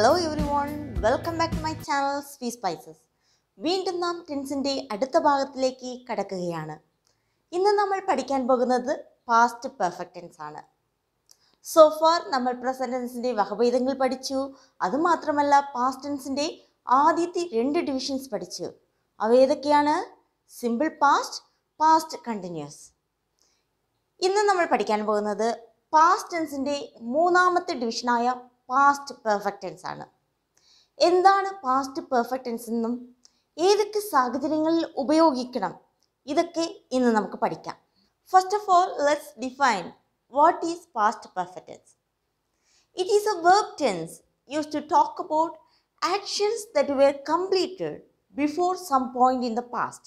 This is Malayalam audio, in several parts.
Hello everyone welcome back to my channel sweet spices വീണ്ടും നാം ടെൻസിൻ്റെ അടുത്ത ഭാഗത്തിലേക്ക് കടക്കുകയാണ് ഇന്ന് നമ്മൾ പഠിക്കാൻ പോകുന്നത് പാസ്റ്റ് പെർഫെക്റ്റ് ടെൻസ് ആണ് സോ ഫാർ നമ്മൾ പ്രസൻറ്റൻസിൻ്റെ വകഭേദങ്ങൾ പഠിച്ചു അതുമാത്രമല്ല പാസ്റ്റ് ടെൻസിൻ്റെ ആദ്യത്തെ രണ്ട് ഡിവിഷൻസ് പഠിച്ചു അവ ഏതൊക്കെയാണ് സിമ്പിൾ പാസ്റ്റ് പാസ്റ്റ് കണ്ടിന്യൂസ് ഇന്ന് നമ്മൾ പഠിക്കാൻ പോകുന്നത് പാസ്റ്റ് ടെൻസിൻ്റെ മൂന്നാമത്തെ ഡിവിഷനായ പാസ്റ്റ് പെർഫെക്റ്റ് ടെൻസ് ആണ് എന്താണ് പാസ്റ്റ് പെർഫെക്റ്റ് ടെൻസ് എന്നും ഏതൊക്കെ സാഹചര്യങ്ങളിൽ ഉപയോഗിക്കണം ഇതൊക്കെ ഇന്ന് നമുക്ക് പഠിക്കാം first of all let's define what is past perfect tense it is a verb tense use to talk about actions that were completed before some point in the past.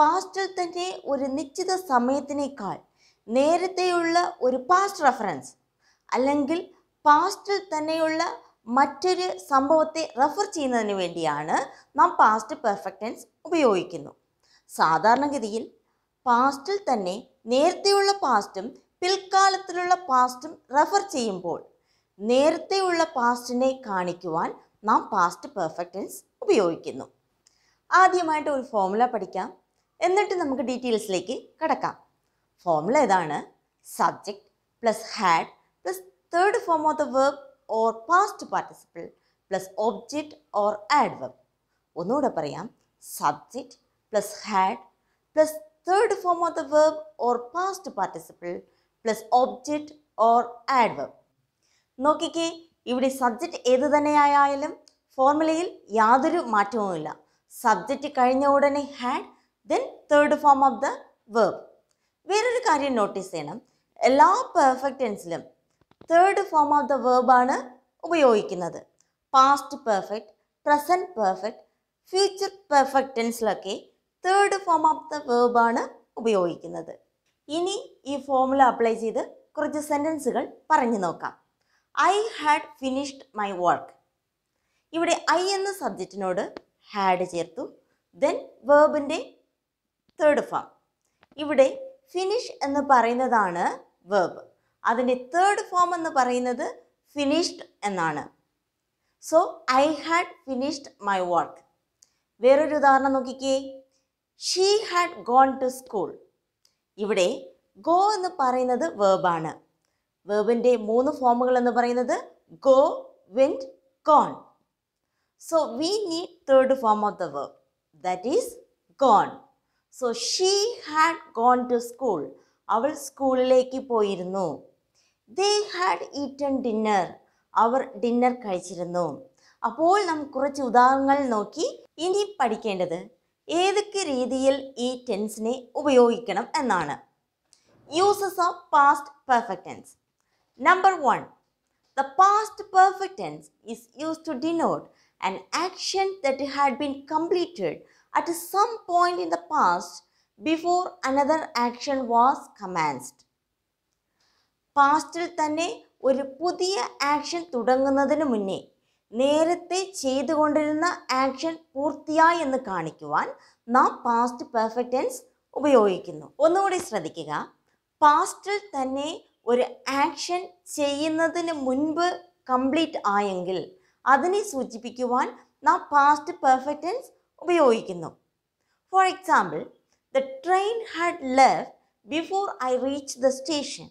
പാസ്റ്റിൽ തന്നെ ഒരു നിശ്ചിത സമയത്തിനേക്കാൾ നേരത്തെയുള്ള ഒരു പാസ്റ്റ് റെഫറൻസ് അല്ലെങ്കിൽ പാസ്റ്റിൽ തന്നെയുള്ള മറ്റൊരു സംഭവത്തെ റെഫർ ചെയ്യുന്നതിന് വേണ്ടിയാണ് നാം പാസ്റ്റ് പെർഫെക്റ്റൻസ് ഉപയോഗിക്കുന്നു സാധാരണഗതിയിൽ പാസ്റ്റിൽ തന്നെ നേരത്തെയുള്ള പാസ്റ്റും പിൽക്കാലത്തിലുള്ള പാസ്റ്റും റെഫർ ചെയ്യുമ്പോൾ നേരത്തെയുള്ള പാസ്റ്റിനെ കാണിക്കുവാൻ നാം പാസ്റ്റ് പെർഫെക്റ്റൻസ് ഉപയോഗിക്കുന്നു ആദ്യമായിട്ട് ഒരു ഫോമുല പഠിക്കാം എന്നിട്ട് നമുക്ക് ഡീറ്റെയിൽസിലേക്ക് കടക്കാം ഫോമുല ഇതാണ് subject plus had third form of the verb or past participle plus object or adverb. ഒന്നുകൂടെ പറയാം subject plus had plus third form of the verb or past participle plus object or adverb. subject നോക്കിക്കേ ഇവിടെ സബ്ജക്റ്റ് ഏത് തന്നെയായാലും ഫോർമുലയിൽ യാതൊരു മാറ്റവുമില്ല സബ്ജക്റ്റ് കഴിഞ്ഞ ഉടനെ had then third form of the verb വേറൊരു notice notice Ella perfect tense ടെൻസിലും തേർഡ് ഫോം ഓഫ് ദ വേർബാണ് ഉപയോഗിക്കുന്നത് past perfect present perfect future പെർഫെക്റ്റൻസിലൊക്കെ തേർഡ് ഫോം ഓഫ് ദ വേർബാണ് ഉപയോഗിക്കുന്നത് ഇനി ഈ ഫോമുല അപ്ലൈ ചെയ്ത് കുറച്ച് സെൻറ്റൻസുകൾ പറഞ്ഞു നോക്കാം I had finished my work ഇവിടെ ഐ എന്ന സബ്ജക്റ്റിനോട് ഹാഡ് ചേർത്തു ദെൻ വേർബിൻ്റെ തേർഡ് ഫോം ഇവിടെ ഫിനിഷ് എന്ന് പറയുന്നതാണ് വേർബ് അതിൻ്റെ തേർഡ് ഫോം എന്ന് പറയുന്നത് ഫിനിഷ്ഡ് എന്നാണ് so I had finished my work വേറൊരു ഉദാഹരണം നോക്കിക്കേ she had gone to school ഇവിടെ ഗോ എന്ന് പറയുന്നത് വേബാണ് വേബിൻ്റെ മൂന്ന് ഫോമുകൾ എന്ന് പറയുന്നത് go went gone so we need third form of the verb that is gone so she had gone to school അവൾ സ്കൂളിലേക്ക് പോയിരുന്നു ദേ ഹാഡ് ഈറ്റൺ ഡിന്നർ അവർ ഡിന്നർ കഴിച്ചിരുന്നു അപ്പോൾ നാം കുറച്ച് ഉദാഹരണങ്ങൾ നോക്കി ഇനി പഠിക്കേണ്ടത് ഏതൊക്കെ രീതിയിൽ ഈ ടെൻസിനെ ഉപയോഗിക്കണം എന്നാണ് uses of past perfect tense number one the past perfect tense is use to denote and action that had been completed at some point in the past before another action was commenced പാസ്റ്റിൽ തന്നെ ഒരു പുതിയ ആക്ഷൻ തുടങ്ങുന്നതിന് മുന്നേ നേരത്തെ ചെയ്തുകൊണ്ടിരുന്ന ആക്ഷൻ പൂർത്തിയായി എന്ന് കാണിക്കുവാൻ നാം പാസ്റ്റ് പെർഫെക്റ്റ് ടെൻസ് ഉപയോഗിക്കുന്നു ഒന്നുകൂടി ശ്രദ്ധിക്കുക പാസ്റ്റിൽ തന്നെ ഒരു ആക്ഷൻ ചെയ്യുന്നതിന് മുൻപ് കംപ്ലീറ്റ് ആയെങ്കിൽ അതിനെ സൂചിപ്പിക്കുവാൻ നാം പാസ്റ്റ് പെർഫെക്റ്റ് ടെൻസ് ഉപയോഗിക്കുന്നു for example the train had left before I reach the station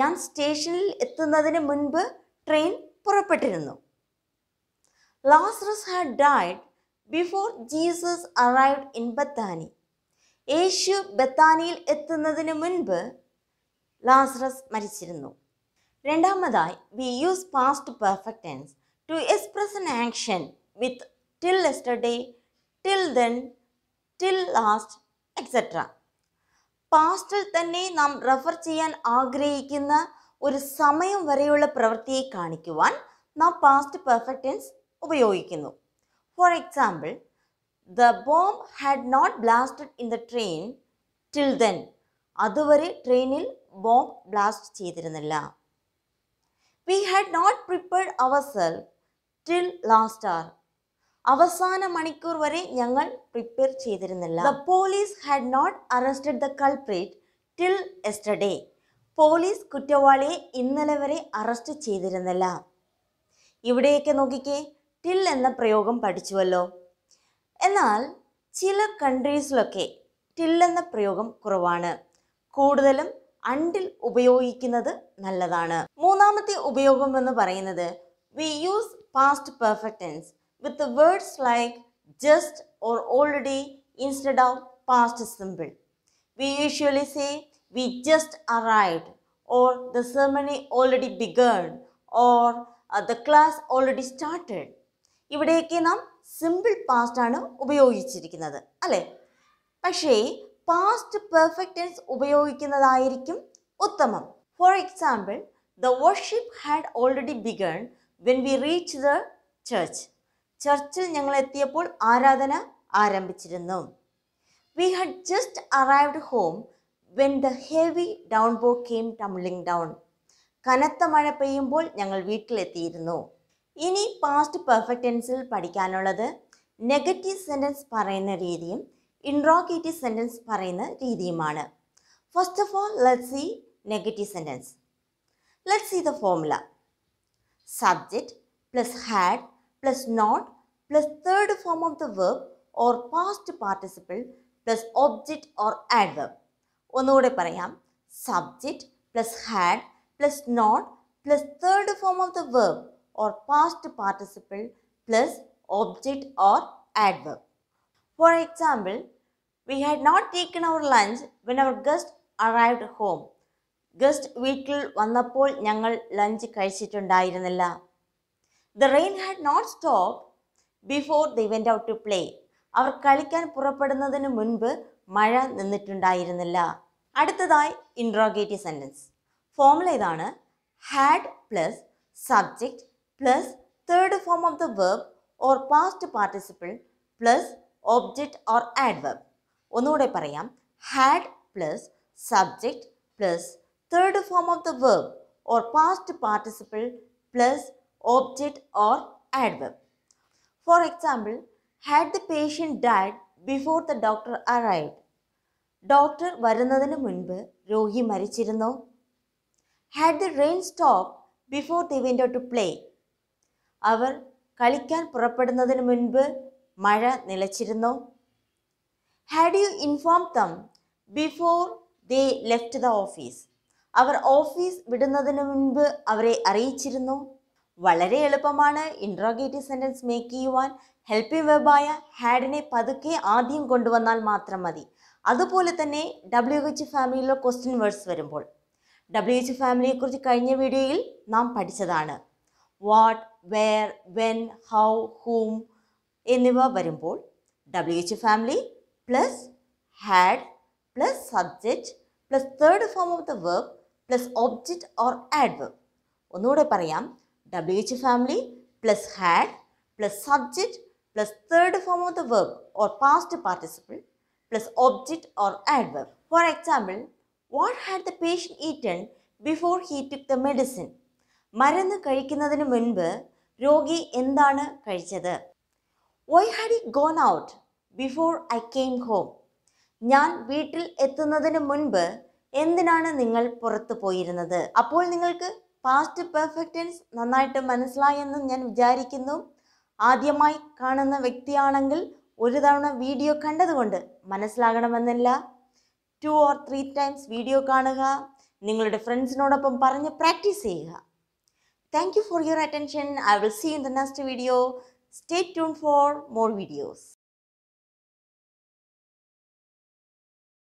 ഞാൻ സ്റ്റേഷനിൽ എത്തുന്നതിന് മുൻപ് ട്രെയിൻ പുറപ്പെട്ടിരുന്നു Lazarus had died before Jesus arrived in Bethany യേശു ബത്താനിയിൽ എത്തുന്നതിന് മുൻപ് ലാസ്റസ് മരിച്ചിരുന്നു രണ്ടാമതായി we use past perfect tense to express an action with till yesterday till then till last etcetera പാസ്റ്റിൽ തന്നെ നാം റെഫർ ചെയ്യാൻ ആഗ്രഹിക്കുന്ന ഒരു സമയം വരെയുള്ള പ്രവൃത്തിയെ കാണിക്കുവാൻ നാം പാസ്റ്റ് പെർഫെക്റ്റ് ടെൻസ് ഉപയോഗിക്കുന്നു for example the bomb had not blasted in the train till then അതുവരെ ട്രെയിനിൽ ബോംബ് ബ്ലാസ്റ്റ് ചെയ്തിരുന്നില്ല we had not prepared our self till last hour അവസാന മണിക്കൂർ വരെ ഞങ്ങൾ പ്രിപ്പയർ ചെയ്തിരുന്നില്ല the police had not arrested the culprit till yesterday police കുറ്റവാളിയെ ഇന്നലെ വരെ അറസ്റ്റ് ചെയ്തിരുന്നില്ല ഇവിടെയൊക്കെ നോക്കിക്കേ ടിൽ എന്ന പ്രയോഗം പഠിച്ചുവല്ലോ എന്നാൽ ചില കൺട്രീസിലൊക്കെ ടിൽ എന്ന പ്രയോഗം കുറവാണ് കൂടുതലും അണ്ടിൽ ഉപയോഗിക്കുന്നത് നല്ലതാണ് മൂന്നാമത്തെ ഉപയോഗം എന്ന് പറയുന്നത് we use past perfect tense with the words like just or already instead of past simple. We usually say we just arrived or the ceremony already began or uh, the class already started. ഇവിടെയൊക്കെ നാം സിമ്പിൾ പാസ്റ്റ് ആണ് ഉപയോഗിച്ചിരിക്കുന്നത് അല്ലേ പക്ഷേ പാസ്റ്റ് പെർഫെക്റ്റ് ടെൻസ് ഉപയോഗിക്കുന്നതായിരിക്കും ഉത്തമം for example the worship had already begun when we reach the church ചർച്ചിൽ ഞങ്ങൾ എത്തിയപ്പോൾ ആരാധന ആരംഭിച്ചിരുന്നു we had just arrived home when the heavy downpour came tumbling down കനത്ത മഴ പെയ്യുമ്പോൾ ഞങ്ങൾ വീട്ടിലെത്തിയിരുന്നു ഇനി പാസ്റ്റ് പെർഫെക്റ്റ് ടെൻസിൽ പഠിക്കാനുള്ളത് നെഗറ്റീവ് സെൻറ്റൻസ് പറയുന്ന രീതിയും ഇൻട്രോഗേറ്റീവ് സെൻറ്റൻസ് പറയുന്ന രീതിയുമാണ് first of all let see negative sentence let see the formula subject plus had plus not plus third form of the verb or past participle plus object or adverb. ഒന്നുകൂടെ parayam. subject plus had plus not plus third form of the verb or past participle plus object or adverb. For example, we had not taken our lunch when our guest arrived home. Guest വീട്ടിൽ vannapol ഞങ്ങൾ lunch കഴിച്ചിട്ടുണ്ടായിരുന്നില്ല the rain had not stop before the event out to play അവർ കളിക്കാൻ പുറപ്പെടുന്നതിന് മുൻപ് മഴ നിന്നിട്ടുണ്ടായിരുന്നില്ല അടുത്തതായി ഇൻട്രോഗേറ്റീവ് സെൻറ്റൻസ് ഫോമുല ഇതാണ് had plus subject plus third form of the verb or past participle plus object or add adverb ഒന്നുകൂടെ പറയാം had plus subject plus third form of the verb or past participle plus object or adverb. For example, had the patient died before the doctor arrived? Doctor വരുന്നതിന് മുൻപ് രോഗി മരിച്ചിരുന്നോ had the rain stop before the window to play അവർ കളിക്കാൻ പുറപ്പെടുന്നതിന് മുൻപ് മഴ നിലച്ചിരുന്നോ had you inform them before they left the office അവർ ഓഫീസ് വിടുന്നതിന് മുൻപ് അവരെ അറിയിച്ചിരുന്നു വളരെ എളുപ്പമാണ് ഇൻട്രോഗേറ്റീവ് സെൻറ്റൻസ് മേക്ക് ചെയ്യുവാൻ ഹെൽപ്പിംഗ് വെബായ ഹാഡിനെ പതുക്കെ ആദ്യം കൊണ്ടുവന്നാൽ മാത്രം മതി അതുപോലെ തന്നെ ഡബ്ല്യു എച്ച് ഫാമിലിയിലെ ക്വസ്റ്റ്യൻ വേർഡ്സ് വരുമ്പോൾ ഡബ്ല്യു എച്ച് ഫാമിലിയെക്കുറിച്ച് കഴിഞ്ഞ വീഡിയോയിൽ നാം പഠിച്ചതാണ് what wear when how whom എന്നിവ വരുമ്പോൾ W H family plus had plus subject plus third form of the verb plus object or adverb ഒന്നുകൂടെ പറയാം W H family plus had plus subject plus third form of the verb or past participle plus object or ad adverb for example what had the patient eaten before he took the medicine മരുന്ന് കഴിക്കുന്നതിന് മുൻപ് രോഗി എന്താണ് കഴിച്ചത് why had he gone out before I came home ഞാൻ വീട്ടിൽ എത്തുന്നതിന് മുൻപ് എന്തിനാണ് നിങ്ങൾ പുറത്തു പോയിരുന്നത് അപ്പോൾ നിങ്ങൾക്ക് പാസ്റ്റ് പെർഫെക്റ്റ് ടെൻസ് നന്നായിട്ട് മനസ്സിലായെന്ന് ഞാൻ വിചാരിക്കുന്നു ആദ്യമായി കാണുന്ന വ്യക്തിയാണെങ്കിൽ ഒരു തവണ വീഡിയോ കണ്ടതുകൊണ്ട് മനസ്സിലാകണമെന്നില്ല two or three times video കാണുക നിങ്ങളുടെ ഫ്രണ്ട്സിനോടൊപ്പം പറഞ്ഞ് പ്രാക്ടീസ് ചെയ്യുക thank you for your attention I will see in the next video stay tune for more videos